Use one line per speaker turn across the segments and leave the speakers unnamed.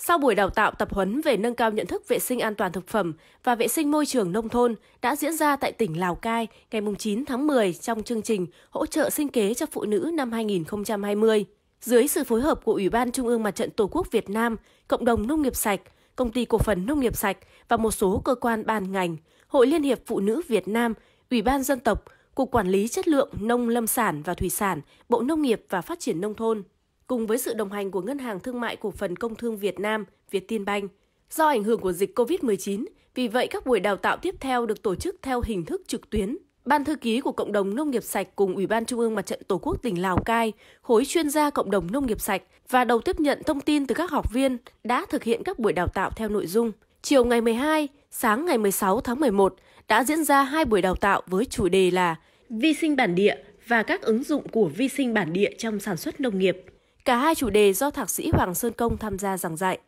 Sau buổi đào tạo tập huấn về nâng cao nhận thức vệ sinh an toàn thực phẩm và vệ sinh môi trường nông thôn đã diễn ra tại tỉnh Lào Cai ngày 9 tháng 10 trong chương trình Hỗ trợ sinh kế cho phụ nữ năm 2020. Dưới sự phối hợp của Ủy ban Trung ương Mặt trận Tổ quốc Việt Nam, Cộng đồng Nông nghiệp Sạch, Công ty Cổ phần Nông nghiệp Sạch và một số cơ quan ban ngành, Hội Liên hiệp Phụ nữ Việt Nam, Ủy ban Dân tộc, Cục Quản lý Chất lượng Nông Lâm sản và Thủy sản, Bộ Nông nghiệp và Phát triển Nông thôn, cùng với sự đồng hành của Ngân hàng Thương mại Cổ phần Công thương Việt Nam, Vietinbank. Do ảnh hưởng của dịch COVID-19, vì vậy các buổi đào tạo tiếp theo được tổ chức theo hình thức trực tuyến. Ban thư ký của Cộng đồng Nông nghiệp Sạch cùng Ủy ban Trung ương Mặt trận Tổ quốc tỉnh Lào Cai, khối chuyên gia Cộng đồng Nông nghiệp Sạch và đầu tiếp nhận thông tin từ các học viên đã thực hiện các buổi đào tạo theo nội dung. Chiều ngày 12, sáng ngày 16 tháng 11 đã diễn ra hai buổi đào tạo với chủ đề là Vi sinh bản địa và các ứng dụng của vi sinh bản địa trong sản xuất nông nghiệp. Cả hai chủ đề do Thạc sĩ Hoàng Sơn Công tham gia giảng dạy.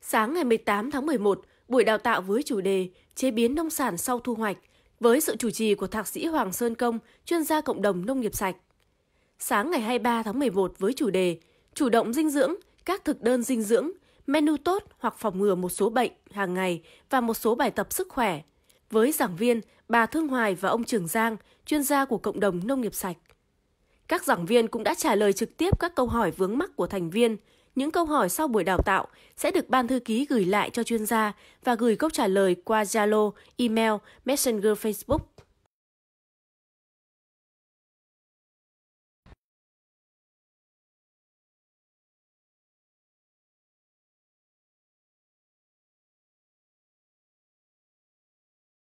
Sáng ngày 18 tháng 11, buổi đào tạo với chủ đề Chế biến nông sản sau thu hoạch với sự chủ trì của Thạc sĩ Hoàng Sơn Công, chuyên gia cộng đồng nông nghiệp sạch. Sáng ngày 23 tháng 11 với chủ đề Chủ động dinh dưỡng, các thực đơn dinh dưỡng, menu tốt hoặc phòng ngừa một số bệnh hàng ngày và một số bài tập sức khỏe với giảng viên bà Thương Hoài và ông Trường Giang, chuyên gia của cộng đồng nông nghiệp sạch. Các giảng viên cũng đã trả lời trực tiếp các câu hỏi vướng mắc của thành viên. Những câu hỏi sau buổi đào tạo sẽ được ban thư ký gửi lại cho chuyên gia và gửi câu trả lời qua Zalo, email, Messenger, Facebook.